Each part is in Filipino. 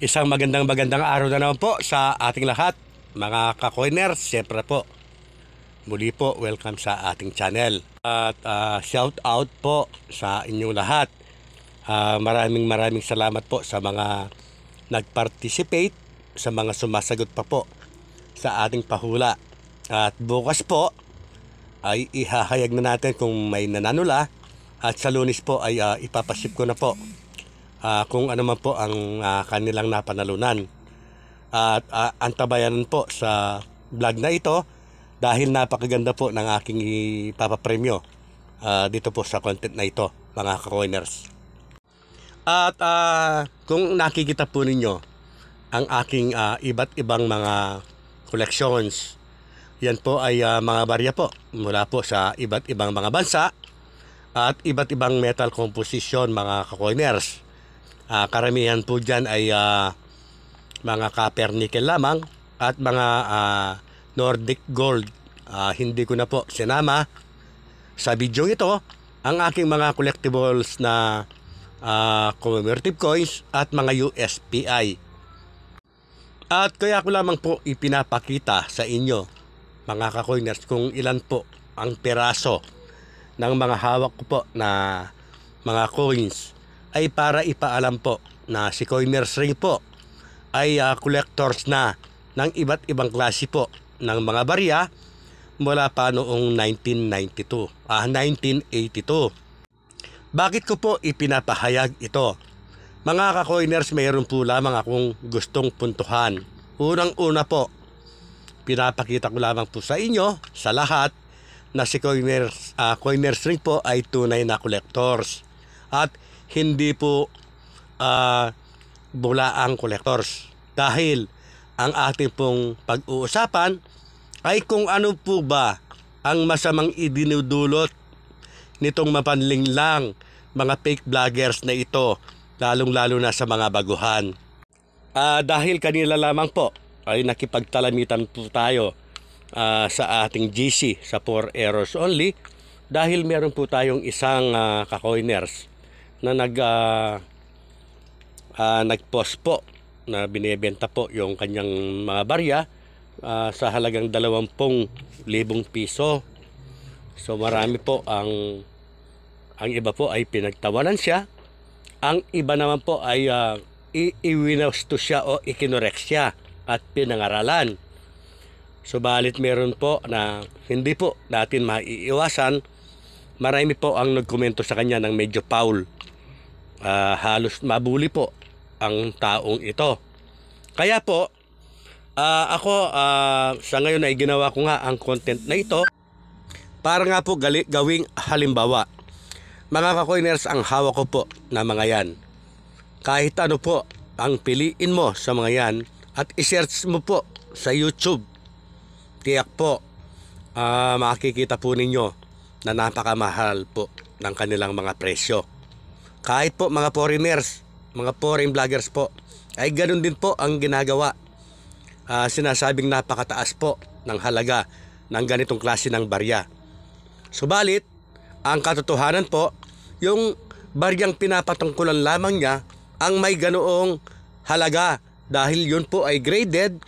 Isang magandang magandang araw na naman po sa ating lahat, mga ka-coiners, syempre po. Muli po, welcome sa ating channel. At uh, shout out po sa inyong lahat. Uh, maraming maraming salamat po sa mga nag-participate, sa mga sumasagot pa po sa ating pahula. At bukas po ay ihahayag na natin kung may nananula at sa lunis po ay uh, ah, ipapasip ko na po uh, kung ano man po ang uh, kanilang napanalunan. At uh, ah, antabayan po sa vlog na ito dahil napakaganda po ng aking ipapapremyo uh, dito po sa content na ito mga coiners. At uh, kung nakikita po ninyo ang aking uh, iba't ibang mga collections. Yan po ay uh, mga barya po mula po sa iba't ibang mga bansa at iba't ibang metal composition mga kakoiners. Uh, karamihan po dyan ay uh, mga nickel lamang at mga uh, Nordic Gold. Uh, hindi ko na po sinama sa video ito ang aking mga collectibles na uh, commemorative coins at mga USPI. At kaya ko lamang po ipinapakita sa inyo mga kakoiners kung ilan po ang peraso ng mga hawak ko po na mga coins ay para ipaalam po na si Coiners Ring po ay uh, collectors na ng iba't ibang klase po ng mga barya mula pa noong 1992, ah 1982. Bakit ko po ipinapahayag ito? Mga ka-coiners mayroon po lamang akong gustong puntuhan. Unang-una po, pinapakita ko lamang po sa inyo, sa lahat, na si Coiners, uh, ah, Coiners Ring po ay tunay na collectors. At hindi po uh, ah, bulaang collectors. Dahil ang ating pong pag-uusapan ay kung ano po ba ang masamang idinudulot nitong mapanlinglang mga fake vloggers na ito, lalong-lalo na sa mga baguhan. Uh, dahil kanila lamang po ay nakipagtalamitan po tayo uh, sa ating GC sa 4 errors only dahil meron po tayong isang uh, kakoiners na nag uh, ah, uh, ah, nag po na binebenta po yung kanyang mga barya uh, sa halagang 20,000 piso. So marami po ang ang iba po ay pinagtawanan siya. Ang iba naman po ay uh, iiwinasto siya o ikinorex siya at pinangaralan. Subalit meron po na hindi po natin maiiwasan. Marami po ang nagkomento sa kanya ng medyo foul uh, halos mabuli po ang taong ito. Kaya po, uh, ako uh, sa ngayon ay ginawa ko nga ang content na ito para nga po gali, gawing halimbawa. Mga kakoiners, ang hawak ko po na mga yan. Kahit ano po ang piliin mo sa mga yan at isearch mo po sa YouTube. Tiyak po, uh, makikita po ninyo na napakamahal po ng kanilang mga presyo. Kahit po mga foreigners, mga foreign vloggers po, ay ganun din po ang ginagawa. Uh, sinasabing napakataas po ng halaga ng ganitong klase ng barya. Subalit, ang katotohanan po, yung baryang pinapatungkulan lamang niya ang may ganoong halaga dahil yun po ay graded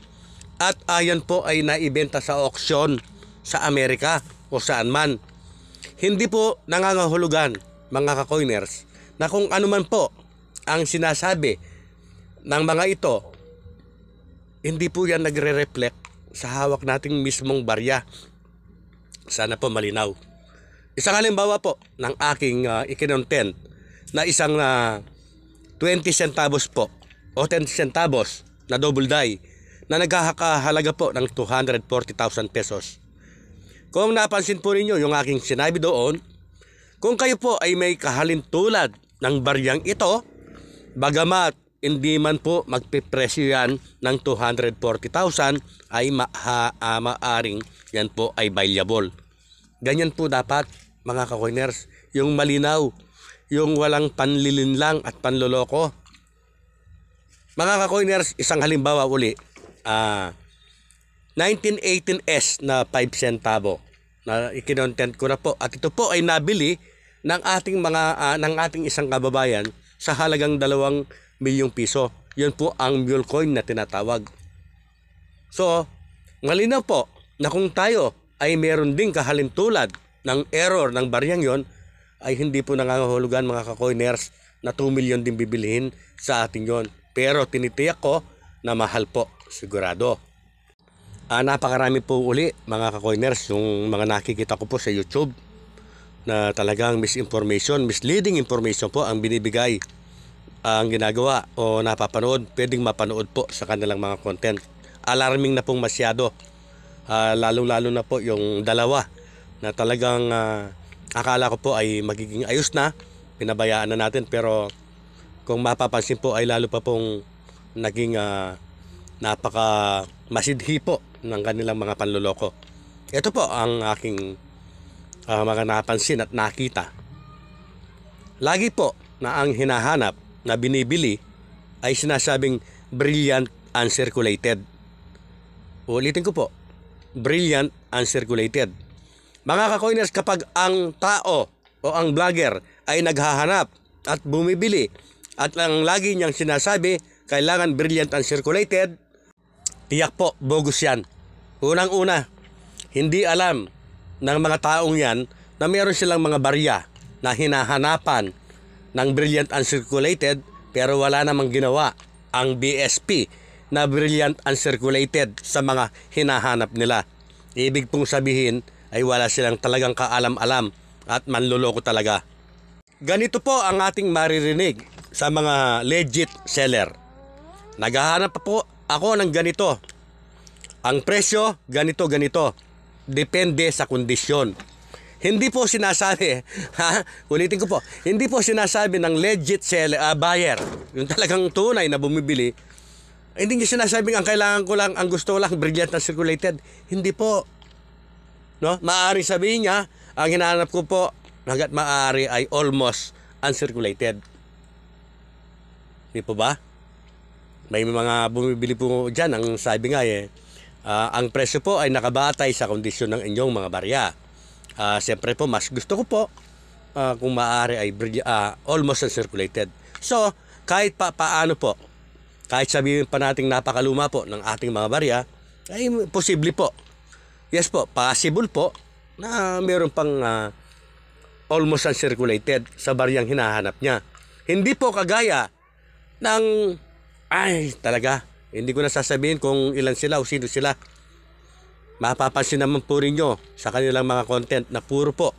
at ayan po ay naibenta sa auction sa Amerika o saan man. Hindi po nangangahulugan mga kakoiners na kung ano man po ang sinasabi ng mga ito, hindi po yan nagre-reflect sa hawak nating mismong barya. Sana po malinaw. Isang halimbawa po ng aking uh, ikinontent na isang uh, ah, 20 centavos po o 10 centavos na double die na nagkakahalaga po ng 240,000 pesos. Kung napansin po ninyo yung aking sinabi doon, kung kayo po ay may kahalintulad ng baryang ito, bagamat hindi man po magpipresyo yan ng 240,000 ay ma- ha- uh, maaring yan po ay valuable. Ganyan po dapat mga kakoiners, yung malinaw, yung walang panlilinlang at panloloko. Mga kakoiners, isang halimbawa uli, uh, ah, 1918S na 5 centavo na ikinontent ko na po at ito po ay nabili ng ating mga uh, ng ating isang kababayan sa halagang 2 milyong piso. 'Yon po ang mule coin na tinatawag. So, malinaw po na kung tayo ay meron ding kahalintulad ng error ng baryang 'yon ay hindi po nangangahulugan mga kakoiners na 2 milyon din bibilihin sa atin 'yon. Pero tinitiyak ko na mahal po, sigurado. Ah, napakarami po uli mga kakoiners yung mga nakikita ko po sa YouTube na talagang misinformation, misleading information po ang binibigay ah, ang ginagawa o napapanood, pwedeng mapanood po sa kanilang mga content. Alarming na pong masyado. Uh, Lalong-lalo na po yung dalawa na talagang uh, akala ko po ay magiging ayos na, pinabayaan na natin pero kung mapapansin po ay lalo pa pong naging uh, napaka masidhi po ng kanilang mga panloloko. Ito po ang aking uh, mga napansin at nakita. Lagi po na ang hinahanap na binibili ay sinasabing brilliant uncirculated. Ulitin ko po, brilliant uncirculated. Mga kakoiners, kapag ang tao o ang vlogger ay naghahanap at bumibili at ang lagi niyang sinasabi, kailangan brilliant uncirculated, tiyak po, bogus yan. Unang-una, hindi alam ng mga taong yan na meron silang mga barya na hinahanapan ng brilliant uncirculated pero wala namang ginawa ang BSP na brilliant uncirculated sa mga hinahanap nila. Ibig pong sabihin ay wala silang talagang kaalam-alam at manluloko talaga. Ganito po ang ating maririnig sa mga legit seller. Naghahanap pa po ako ng ganito. Ang presyo, ganito, ganito depende sa kondisyon. Hindi po sinasabi, ha? Ulitin ko po, hindi po sinasabi ng legit seller, uh, buyer, yung talagang tunay na bumibili, hindi niya sinasabing ang kailangan ko lang, ang gusto ko lang, brilliant na circulated. Hindi po. No? Maari sabihin niya, ang hinahanap ko po, hanggat maari ay almost uncirculated. Hindi po ba? May mga bumibili po dyan, ang sabi nga eh, Uh, ang presyo po ay nakabatay sa kondisyon ng inyong mga barya. Uh, Siyempre po, mas gusto ko po uh, kung maaari ay uh, almost uncirculated. So, kahit pa paano po, kahit sabihin pa nating napakaluma po ng ating mga barya, ay posible po. Yes po, possible po na meron pang uh, almost uncirculated sa baryang hinahanap niya. Hindi po kagaya ng, ay talaga, hindi ko na sasabihin kung ilan sila o sino sila. Mapapansin naman po rin nyo sa kanilang mga content na puro po.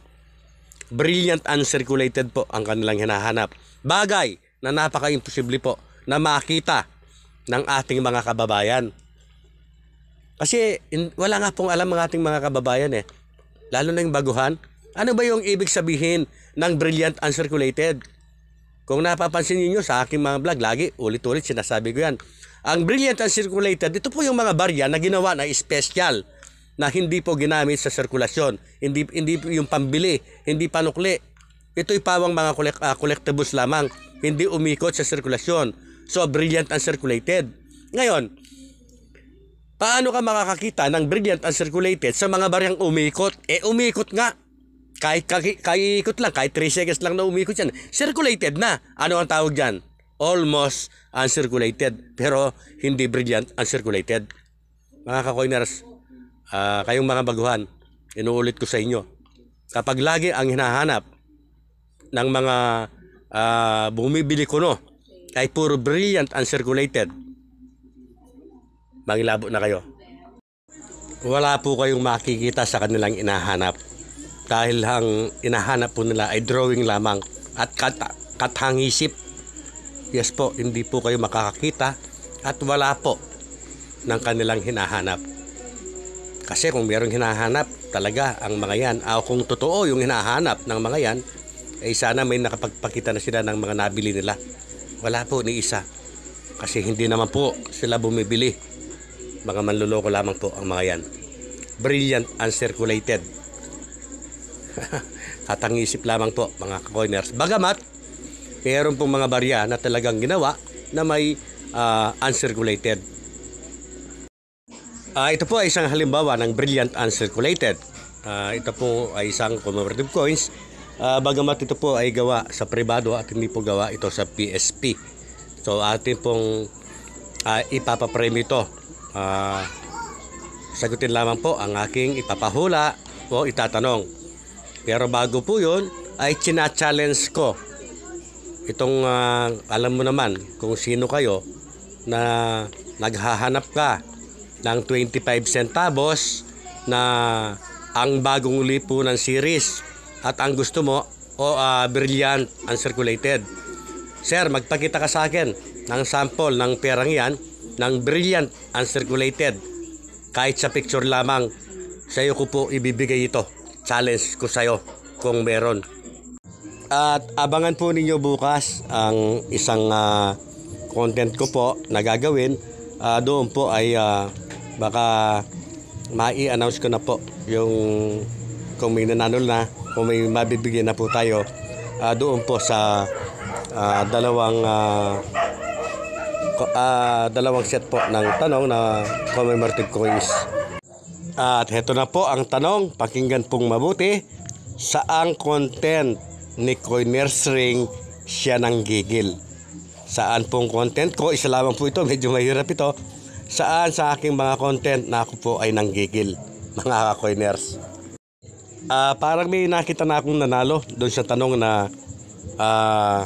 Brilliant uncirculated po ang kanilang hinahanap. Bagay na napaka-imposible po na makita ng ating mga kababayan. Kasi wala nga pong alam ang ating mga kababayan eh. Lalo na yung baguhan. Ano ba yung ibig sabihin ng brilliant uncirculated? Kung napapansin niyo sa aking mga vlog, lagi ulit-ulit sinasabi ko yan. Ang brilliant and circulated, ito po yung mga barya na ginawa na special na hindi po ginamit sa sirkulasyon. Hindi, hindi yung pambili, hindi panukli. Ito'y pawang mga collect, uh, collectibles lamang, hindi umikot sa sirkulasyon. So, brilliant and circulated. Ngayon, paano ka makakakita ng brilliant and circulated sa mga baryang umikot? Eh, umikot nga. Kahit, kahit, kahit ikot lang, kahit 3 seconds lang na umikot yan. Circulated na. Ano ang tawag dyan? almost uncirculated pero hindi brilliant uncirculated. Mga ka uh, ah, kayong mga baguhan, inuulit ko sa inyo. Kapag lagi ang hinahanap ng mga uh, bumibili ko no ay puro brilliant uncirculated, mangilabo na kayo. Wala po kayong makikita sa kanilang inahanap dahil ang inahanap po nila ay drawing lamang at kat kathangisip Yes po, hindi po kayo makakakita at wala po ng kanilang hinahanap. Kasi kung merong hinahanap talaga ang mga yan, o ah, kung totoo yung hinahanap ng mga yan, ay eh sana may nakapagpakita na sila ng mga nabili nila. Wala po ni isa. Kasi hindi naman po sila bumibili. Mga manluloko lamang po ang mga yan. Brilliant uncirculated. Katang isip lamang po mga coiners. Bagamat Meron pong mga barya na talagang ginawa na may uh, uncirculated. Uh, ito po ay isang halimbawa ng brilliant uncirculated. Uh, ito po ay isang commemorative coins. Uh, bagamat ito po ay gawa sa pribado at hindi po gawa ito sa PSP. So atin pong uh, ipapapreme ito. Uh, sagutin lamang po ang aking ipapahula o itatanong. Pero bago po yun, ay china-challenge ko itong uh, alam mo naman kung sino kayo na naghahanap ka ng 25 centavos na ang bagong lipo ng series at ang gusto mo o uh, brilliant uncirculated. Sir, magpakita ka sa akin ng sample ng perang yan ng brilliant uncirculated. Kahit sa picture lamang, sa iyo ko po ibibigay ito. Challenge ko sa iyo kung meron. At abangan po ninyo bukas ang isang uh, content ko po na gagawin. Uh, doon po ay uh, baka mai-announce ko na po yung kung may nananol na, kung may mabibigyan na po tayo uh, doon po sa uh, dalawang uh, uh, dalawang set po ng tanong na commemorative coins. At heto na po ang tanong, pakinggan pong mabuti. Saang content ni Coiners Ring siya nang gigil. Saan pong content ko? Isa lamang po ito. Medyo mahirap ito. Saan sa aking mga content na ako po ay nanggigil mga coiners. Uh, parang may nakita na akong nanalo doon sa tanong na uh,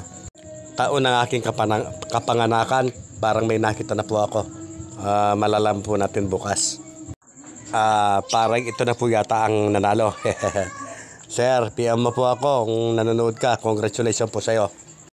taon ng aking kapanang, kapanganakan. Parang may nakita na po ako. Uh, ah, malalaman po natin bukas. Uh, parang ito na po yata ang nanalo. Sir, PM mo po ako kung nanonood ka. Congratulations po sa'yo.